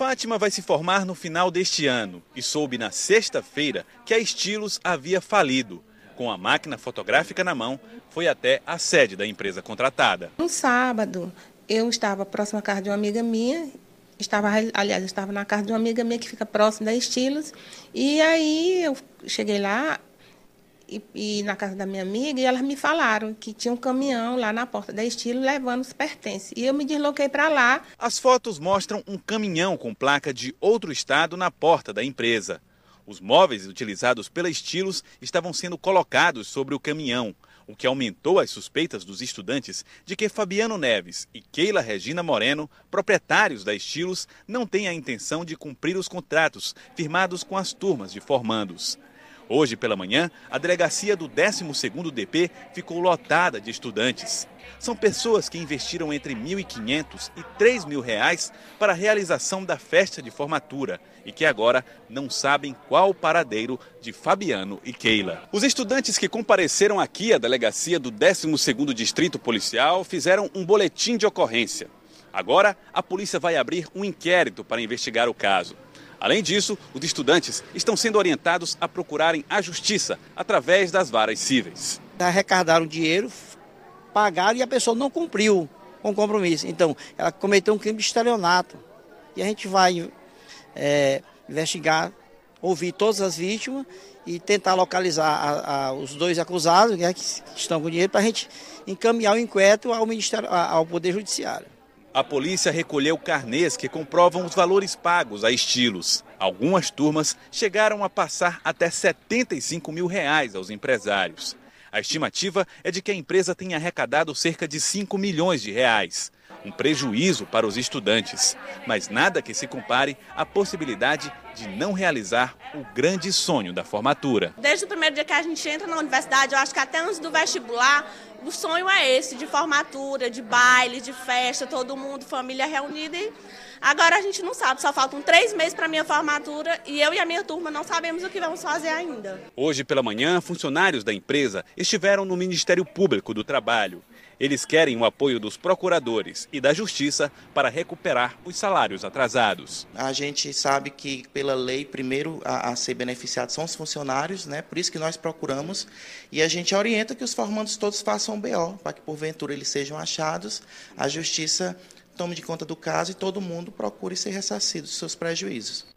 Fátima vai se formar no final deste ano e soube na sexta-feira que a Estilos havia falido. Com a máquina fotográfica na mão, foi até a sede da empresa contratada. No sábado, eu estava próximo à casa de uma amiga minha, estava, aliás, estava na casa de uma amiga minha que fica próximo da Estilos, e aí eu cheguei lá, e, e, na casa da minha amiga e elas me falaram que tinha um caminhão lá na porta da Estilo levando os pertences. E eu me desloquei para lá. As fotos mostram um caminhão com placa de outro estado na porta da empresa. Os móveis utilizados pela Estilos estavam sendo colocados sobre o caminhão, o que aumentou as suspeitas dos estudantes de que Fabiano Neves e Keila Regina Moreno, proprietários da Estilos, não têm a intenção de cumprir os contratos firmados com as turmas de formandos. Hoje pela manhã, a delegacia do 12º DP ficou lotada de estudantes. São pessoas que investiram entre R$ 1.500 e R$ 3.000 reais para a realização da festa de formatura e que agora não sabem qual o paradeiro de Fabiano e Keila. Os estudantes que compareceram aqui à delegacia do 12º Distrito Policial fizeram um boletim de ocorrência. Agora, a polícia vai abrir um inquérito para investigar o caso. Além disso, os estudantes estão sendo orientados a procurarem a justiça através das varas cíveis. Arrecadaram dinheiro, pagaram e a pessoa não cumpriu com o compromisso. Então, ela cometeu um crime de estelionato. E a gente vai é, investigar, ouvir todas as vítimas e tentar localizar a, a, os dois acusados, né, que estão com dinheiro, para a gente encaminhar o inquérito ao, Ministério, ao Poder Judiciário a polícia recolheu carnês que comprovam os valores pagos a estilos. Algumas turmas chegaram a passar até 75 mil reais aos empresários. A estimativa é de que a empresa tenha arrecadado cerca de 5 milhões de reais um prejuízo para os estudantes, mas nada que se compare à possibilidade de não realizar o grande sonho da formatura. Desde o primeiro dia que a gente entra na universidade, eu acho que até antes do vestibular, o sonho é esse, de formatura, de baile, de festa, todo mundo, família reunida. E agora a gente não sabe, só faltam três meses para a minha formatura e eu e a minha turma não sabemos o que vamos fazer ainda. Hoje pela manhã, funcionários da empresa estiveram no Ministério Público do Trabalho. Eles querem o apoio dos procuradores e da Justiça para recuperar os salários atrasados. A gente sabe que, pela lei, primeiro a, a ser beneficiado são os funcionários, né? por isso que nós procuramos, e a gente orienta que os formandos todos façam BO, para que, porventura, eles sejam achados, a Justiça tome de conta do caso e todo mundo procure ser ressarcido dos seus prejuízos.